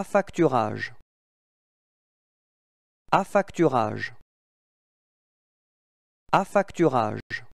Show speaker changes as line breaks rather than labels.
facturage. facturage. A facturage.